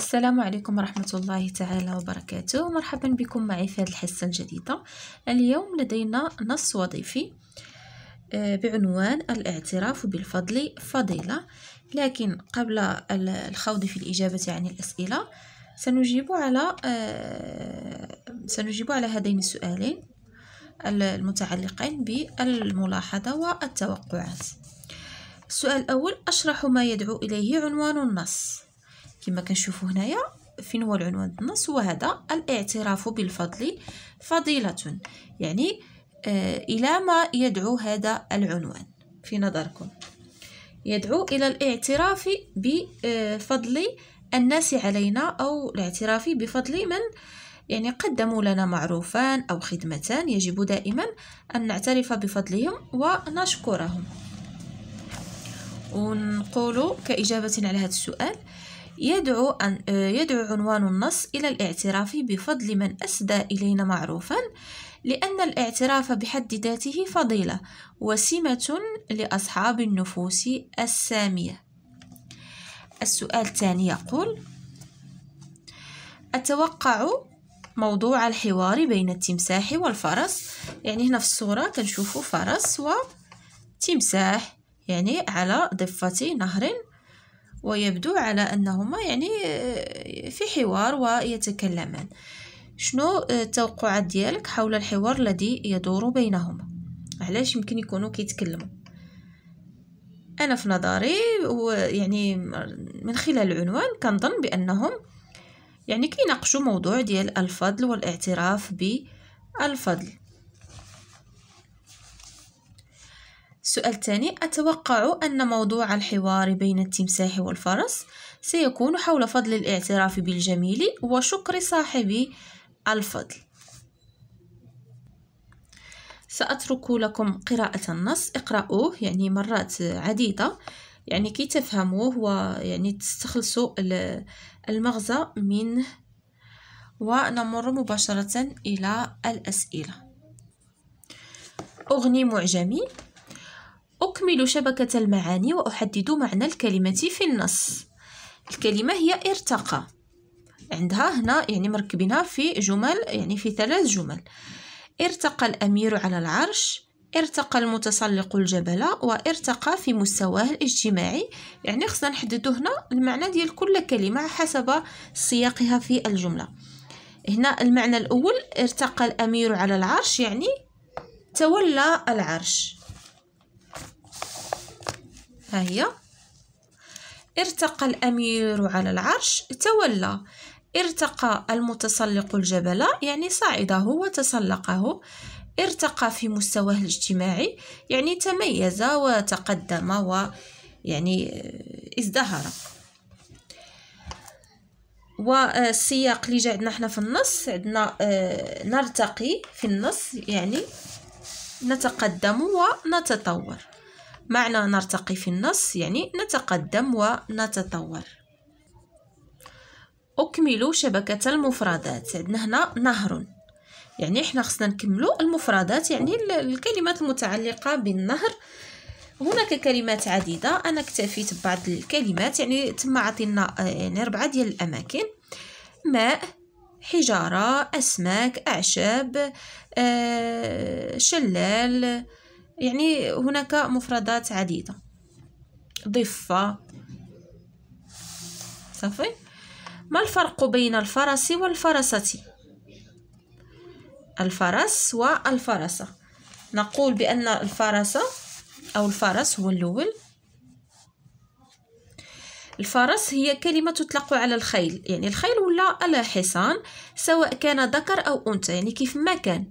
السلام عليكم ورحمة الله تعالى وبركاته مرحبا بكم معي في هذه الحصة الجديدة اليوم لدينا نص وظيفي آه، بعنوان الاعتراف بالفضل فضيلة لكن قبل الخوض في الإجابة عن الأسئلة سنجيب على آه، سنجيب على هذين السؤالين المتعلقين بالملاحظة والتوقعات السؤال الأول أشرح ما يدعو إليه عنوان النص كما كنشوفوا هنايا فين هو العنوان النص هو هذا الاعتراف بالفضل فضيلة يعني آه إلى ما يدعو هذا العنوان في نظركم يدعو إلى الاعتراف بفضل آه، الناس علينا أو الاعتراف بفضل من يعني قدموا لنا معروفان أو خدمتان يجب دائما أن نعترف بفضلهم ونشكرهم ونقول كإجابة على هذا السؤال يدعو, أن آه، يدعو عنوان النص إلى الاعتراف بفضل من أسدى إلينا معروفا لأن الاعتراف بحد ذاته فضيلة وسمة لأصحاب النفوس السامية السؤال الثاني يقول أتوقع موضوع الحوار بين التمساح والفرس يعني هنا في الصورة كنشوفوا فرس وتمساح يعني على ضفة نهر ويبدو على أنهما يعني آه، في حوار ويتكلمان شنو آه، التوقعات ديالك حول الحوار الذي يدور بينهما علاش يمكن يكونوا كيتكلموا انا في نظري ويعني من خلال العنوان كنظن بانهم يعني كيناقشوا موضوع ديال الفضل والاعتراف بالفضل السؤال الثاني أتوقع أن موضوع الحوار بين التمساح والفرس سيكون حول فضل الاعتراف بالجميل وشكر صاحب الفضل سأترك لكم قراءة النص اقرأوه يعني مرات عديدة يعني كي تفهموه ويعني تستخلصوا المغزى منه ونمر مباشرة إلى الأسئلة أغني معجمي أكمل شبكة المعاني وأحدد معنى الكلمة في النص الكلمة هي ارتقى عندها هنا يعني مركبينها في جمل يعني في ثلاث جمل ارتقى الأمير على العرش ارتقى المتسلق الجبل وارتقى في مستواه الاجتماعي يعني خصنا نحددو هنا المعنى ديال كل كلمة حسب سياقها في الجملة هنا المعنى الأول ارتقى الأمير على العرش يعني تولى العرش ها هي ارتقى الأمير على العرش تولى ارتقى المتسلق الجبل يعني صعده وتسلقه ارتقى في مستواه الاجتماعي يعني تميز وتقدم ويعني ازدهر والسياق اللي جا عندنا حنا في النص عندنا آه، نرتقي في النص يعني نتقدم ونتطور معنى نرتقي في النص يعني نتقدم ونتطور أكملوا شبكة المفردات عندنا هنا نهر يعني احنا خصنا نكملو المفردات يعني الكلمات المتعلقة بالنهر هناك كلمات عديدة أنا اكتفيت ببعض الكلمات يعني تم عطينا يعني ربعة ديال الأماكن ماء حجارة أسماك أعشاب آه شلال يعني هناك مفردات عديدة ضفة صافي ما الفرق بين الفرس والفرسة الفرس والفرسة نقول بأن الفرسة أو الفرس هو الأول الفرس هي كلمة تطلق على الخيل يعني الخيل ولا على حصان سواء كان ذكر أو أنثى يعني كيف ما كان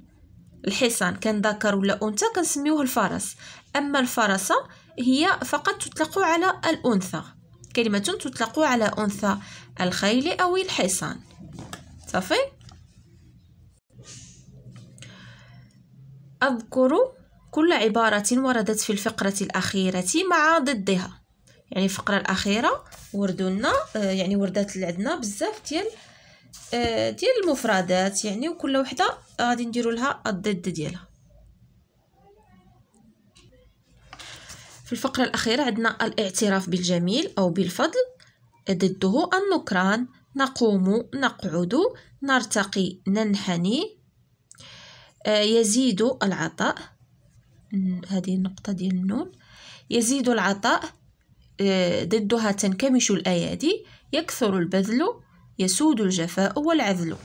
الحصان كان ذكر ولا انثى كنسميوه الفرس اما الفرسه هي فقط تطلق على الانثى كلمه تطلق على انثى الخيل او الحصان صافي اذكر كل عبارة وردت في الفقرة الأخيرة مع ضدها يعني الفقرة الأخيرة وردنا آه، يعني وردات عندنا بزاف ديال آه، ديال المفردات يعني وكل وحده غادي نديروا لها الضد ديالها في الفقره الاخيره عندنا الاعتراف بالجميل او بالفضل ضده النكران نقوم نقعد نرتقي ننحني آه، يزيد العطاء هذه النقطة ديال النون يزيد العطاء آه، ضدها تنكمش الأيادي يكثر البذل يسود الجفاء والعذل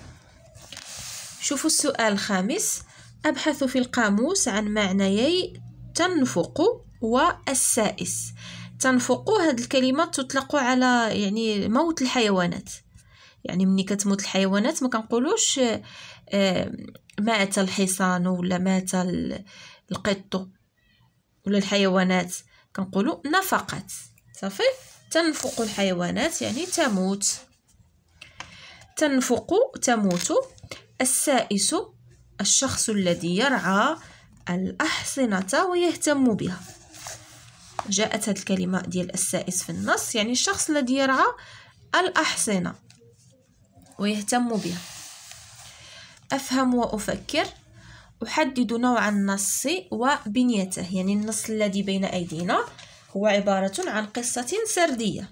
شوفوا السؤال الخامس أبحث في القاموس عن معنيي تنفق والسائس تنفق هاد الكلمة تطلق على يعني موت الحيوانات يعني ملي كتموت الحيوانات ما كنقولوش آه، مات الحصان ولا مات القط ولا الحيوانات كنقولوا نفقت صافي تنفق الحيوانات يعني تموت تنفق تموت السائس الشخص الذي يرعى الأحصنة ويهتم بها جاءت هذه الكلمة ديال السائس في النص يعني الشخص الذي يرعى الأحصنة ويهتم بها أفهم وأفكر أحدد نوع النص وبنيته يعني النص الذي بين أيدينا هو عبارة عن قصة سردية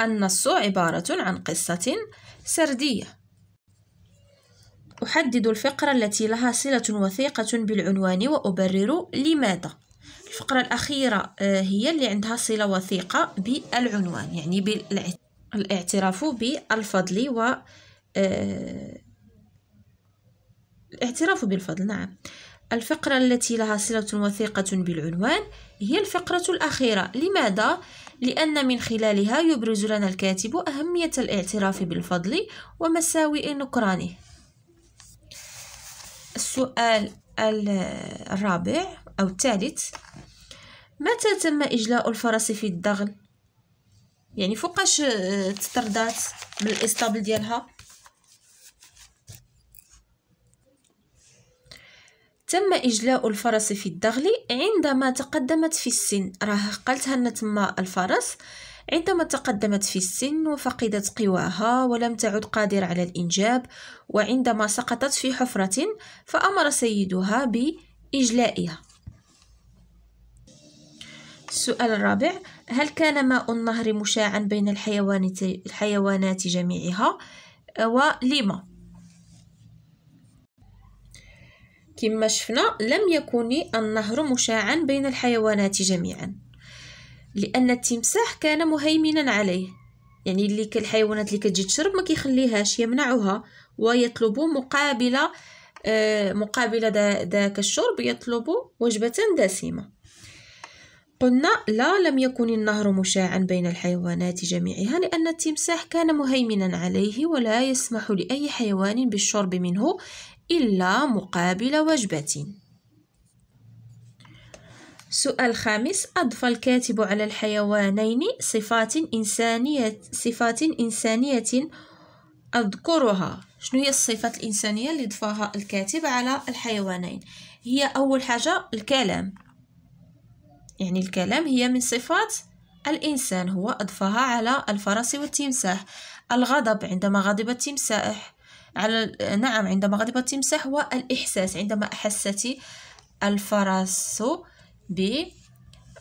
النص عبارة عن قصة سردية أحدد الفقرة التي لها صلة وثيقة بالعنوان وأبرر لماذا الفقرة الأخيرة آه، هي اللي عندها صلة وثيقة بالعنوان يعني بالاعتراف بالفضل و آه، الاعتراف بالفضل نعم الفقرة التي لها صلة وثيقة بالعنوان هي الفقرة الأخيرة لماذا؟ لأن من خلالها يبرز لنا الكاتب أهمية الاعتراف بالفضل ومساوئ نكرانه السؤال الرابع أو الثالث متى تم إجلاء الفرس في الدغل؟ يعني فوقاش آه، تطردات من ديالها؟ تم إجلاء الفرس في الدغل عندما تقدمت في السن راه قالتها أن تما الفرس عندما تقدمت في السن وفقدت قواها ولم تعد قادرة على الإنجاب وعندما سقطت في حفرة فأمر سيدها بإجلائها السؤال الرابع هل كان ماء النهر مشاعا بين الحيوانات جميعها ولماذا؟ كما شفنا لم يكن النهر مشاعا بين الحيوانات جميعا لأن التمساح كان مهيمنا عليه يعني اللي الحيوانات اللي كتجي تشرب ما كيخليهاش يمنعها ويطلب مقابل آه، مقابل ذاك الشرب يطلب وجبة دسمة قلنا لا لم يكن النهر مشاعا بين الحيوانات جميعها لأن التمساح كان مهيمنا عليه ولا يسمح لأي حيوان بالشرب منه إلا مقابل وجبة سؤال خامس أضفى الكاتب على الحيوانين صفات إنسانية صفات إنسانية أذكرها شنو هي الصفات الإنسانية اللي ضفاها الكاتب على الحيوانين هي أول حاجة الكلام يعني الكلام هي من صفات الإنسان هو أضفاها على الفرس والتمساح الغضب عندما غضب التمساح على نعم عندما غضب التمساح هو الإحساس عندما أحست الفرس ب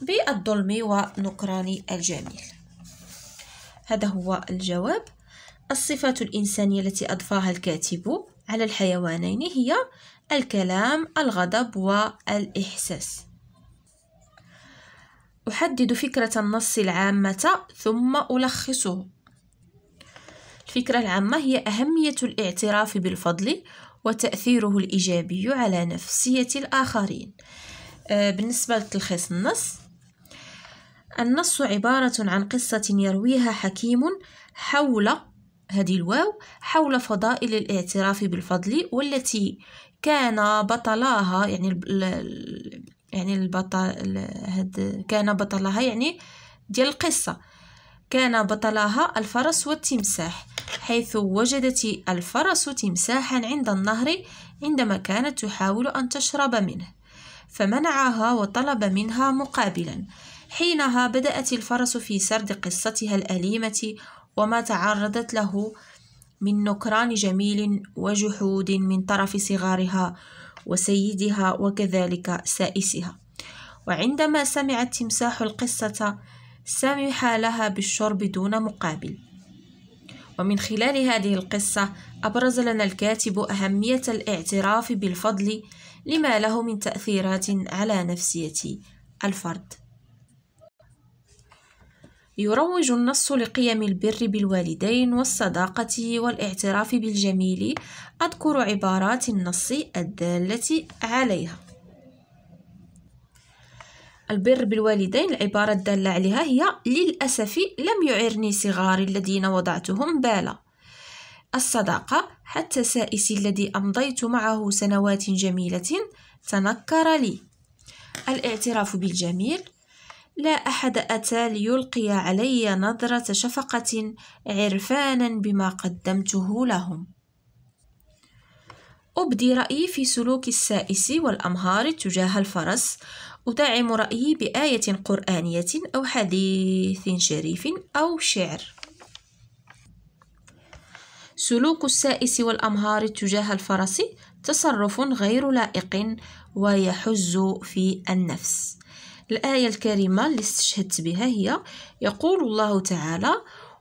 بالظلم ونكران الجميل هذا هو الجواب الصفات الإنسانية التي أضفاها الكاتب على الحيوانين هي الكلام الغضب والإحساس أحدد فكرة النص العامة ثم ألخصه الفكرة العامة هي أهمية الاعتراف بالفضل وتأثيره الإيجابي على نفسية الآخرين آه، بالنسبة لتلخيص النص النص عبارة عن قصة يرويها حكيم حول هذه الواو حول فضائل الاعتراف بالفضل والتي كان بطلاها يعني يعني البطل هاد كان بطلها يعني ديال القصة كان بطلها الفرس والتمساح حيث وجدت الفرس تمساحا عند النهر عندما كانت تحاول أن تشرب منه فمنعها وطلب منها مقابلا حينها بدأت الفرس في سرد قصتها الأليمة وما تعرضت له من نكران جميل وجحود من طرف صغارها وسيدها وكذلك سائسها وعندما سمع التمساح القصة سمح لها بالشرب دون مقابل ومن خلال هذه القصة أبرز لنا الكاتب أهمية الاعتراف بالفضل لما له من تأثيرات على نفسية الفرد يروج النص لقيم البر بالوالدين والصداقة والاعتراف بالجميل أذكر عبارات النص الدالة عليها البر بالوالدين العبارة الدالة عليها هي للأسف لم يعرني صغاري الذين وضعتهم بالا الصداقة حتى سائسي الذي أمضيت معه سنوات جميلة تنكر لي الاعتراف بالجميل لا أحد أتى ليلقي علي نظرة شفقة عرفانا بما قدمته لهم أبدي رأيي في سلوك السائس والأمهار تجاه الفرس أدعم رأيي بآية قرآنية أو حديث شريف أو شعر سلوك السائس والأمهار تجاه الفرس تصرف غير لائق ويحز في النفس الآية الكريمة اللي استشهدت بها هي يقول الله تعالى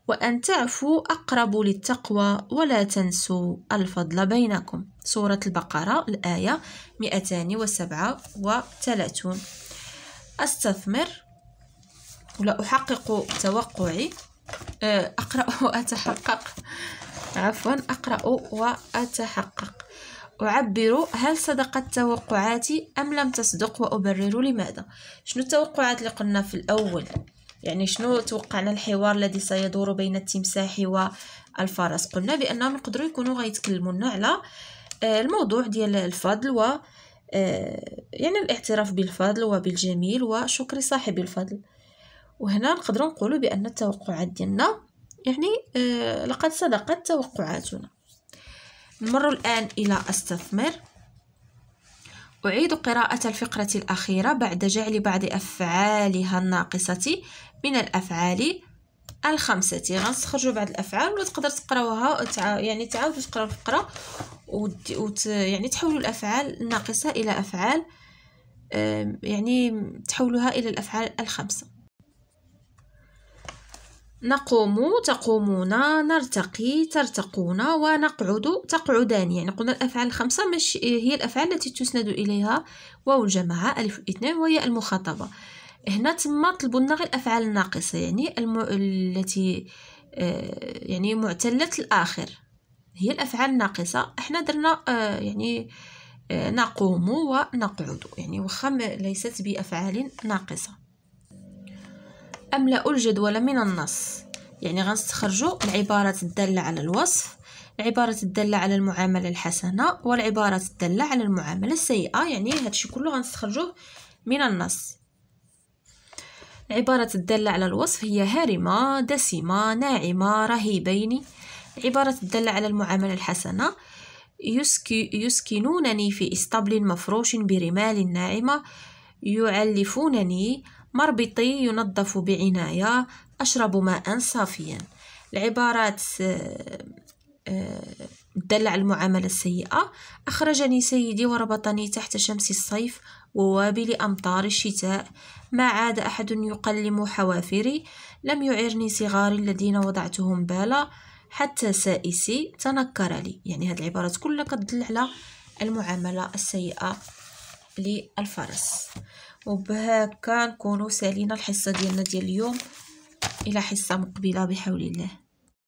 وأن تعفوا أقرب للتقوى ولا تنسوا الفضل بينكم سورة البقرة الآية 237 أستثمر ولا أحقق توقعي آه، أقرأ وأتحقق عفوا أقرأ وأتحقق أعبر هل صدقت توقعاتي أم لم تصدق وأبرر لماذا شنو التوقعات اللي قلنا في الأول يعني شنو توقعنا الحوار الذي سيدور بين التمساح والفرس قلنا بأنهم يقدروا يكونوا غيتكلمونا على آه، الموضوع ديال الفضل و آه، يعني الاعتراف بالفضل وبالجميل وشكر صاحب الفضل وهنا نقدر نقول بان التوقعات ديالنا يعني آه، لقد صدقت توقعاتنا نمر الان الى استثمر أعيد قراءة الفقرة الأخيرة بعد جعل بعض أفعالها الناقصة من الأفعال الخمسة غنستخرجوا بعض الافعال ولا تقدر تقراوها تع... يعني تعاودوا تقراو الفقره وت... وت... يعني تحولوا الافعال الناقصه الى افعال يعني تحولوها الى الافعال الخمسه نقوم تقومون نرتقي ترتقون ونقعد تقعدان يعني قلنا الافعال الخمسه مش هي الافعال التي تسند اليها واو الجماعه الف الاثنان وهي المخاطبه هنا تما طلبوا لنا غير الافعال الناقصه يعني الم... التي آه، يعني معتله الاخر هي الافعال الناقصه احنا درنا آه، يعني آه، نقوم ونقعد يعني واخا ليست بافعال ناقصه املا الجدول من النص يعني غنستخرجوا العبارات الداله على الوصف العبارات الدالة على المعاملة الحسنة والعبارات الدالة على المعاملة السيئة يعني هادشي كله غنستخرجوه من النص العبارات الدالة على الوصف هي هارمة دسمة ناعمة رهيبين عبارة الدالة على المعاملة الحسنة يسكنونني في إسطبل مفروش برمال ناعمة يعلفونني مربطي ينظف بعناية أشرب ماء صافيا العبارات آه، آه، دل على المعاملة السيئة أخرجني سيدي وربطني تحت شمس الصيف ووابل أمطار الشتاء ما عاد أحد يقلم حوافري لم يعرني صغاري الذين وضعتهم بالا حتى سائسي تنكر لي يعني هاد العبارات كلها كتدل على المعاملة السيئة للفرس وبهكا نكونوا سالينا الحصة ديالنا ديال اليوم إلى حصة مقبلة بحول الله